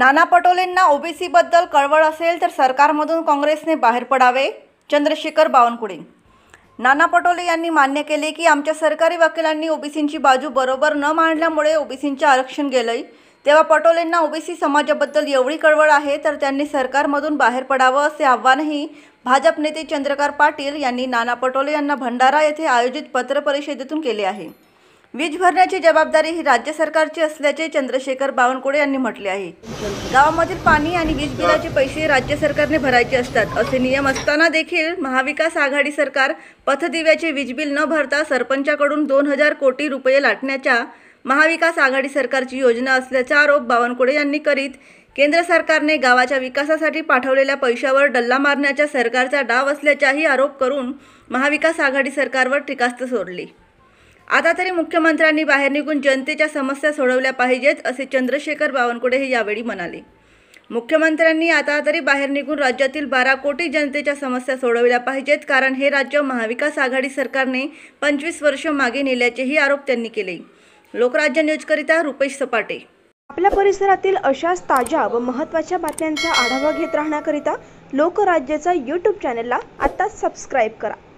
नाना पटोलेंना ओबीसीबद्दल कळवळ असेल तर सरकारमधून काँग्रेसने बाहेर पडावे चंद्रशेखर बावनकुळे नाना पटोले यांनी मान्य केले की आमच्या सरकारी वकिलांनी ओबीसींची बाजू बरोबर न मांडल्यामुळे ओबीसींचे आरक्षण गेलंय तेव्हा पटोलेंना ओबीसी समाजाबद्दल एवढी कळवळ आहे तर त्यांनी सरकारमधून बाहेर पडावं असे आव्हानही भाजप नेते चंद्रकांत पाटील यांनी नाना पटोले यांना भंडारा येथे आयोजित पत्रपरिषदेतून केले आहे वीज भरण्याची जबाबदारी ही राज्य सरकारची असल्याचे चंद्रशेखर बावनकुळे यांनी म्हटले आहे गावामधील पाणी आणि वीज बिलाचे पैसे राज्य सरकारने भरायचे असतात असे नियम असताना देखील महाविकास आघाडी सरकार पथदिव्याचे वीज बिल न भरता सरपंचाकडून दोन हजार कोटी रुपये लाटण्याच्या महाविकास आघाडी सरकारची योजना असल्याचा आरोप बावनकुळे यांनी करीत केंद्र सरकारने गावाच्या विकासासाठी पाठवलेल्या पैशावर डल्ला मारण्याच्या सरकारचा डाव असल्याचाही आरोप करून महाविकास आघाडी सरकारवर टीकास्त्र सोडली आता तरी मुख्यमंत्र्यांनी बाहेर निघून जनतेच्या समस्या सोडवल्या पाहिजेत असे चंद्रशेखर बावनकुळे हे यावेळी म्हणाले मुख्यमंत्र्यांनी आता तरी बाहेर निघून राज्यातील बारा कोटी जनतेच्या समस्या सोडवल्या पाहिजेत कारण हे राज्य महाविकास आघाडी सरकारने पंचवीस वर्ष मागे नेल्याचेही आरोप त्यांनी केले लोकराज्य न्यूजकरिता रुपेश सपाटे आपल्या परिसरातील अशाच ताज्या व महत्त्वाच्या बातम्यांचा आढावा घेत राहण्याकरिता लोकराज्याचा यूट्यूब चॅनलला आता सबस्क्राईब करा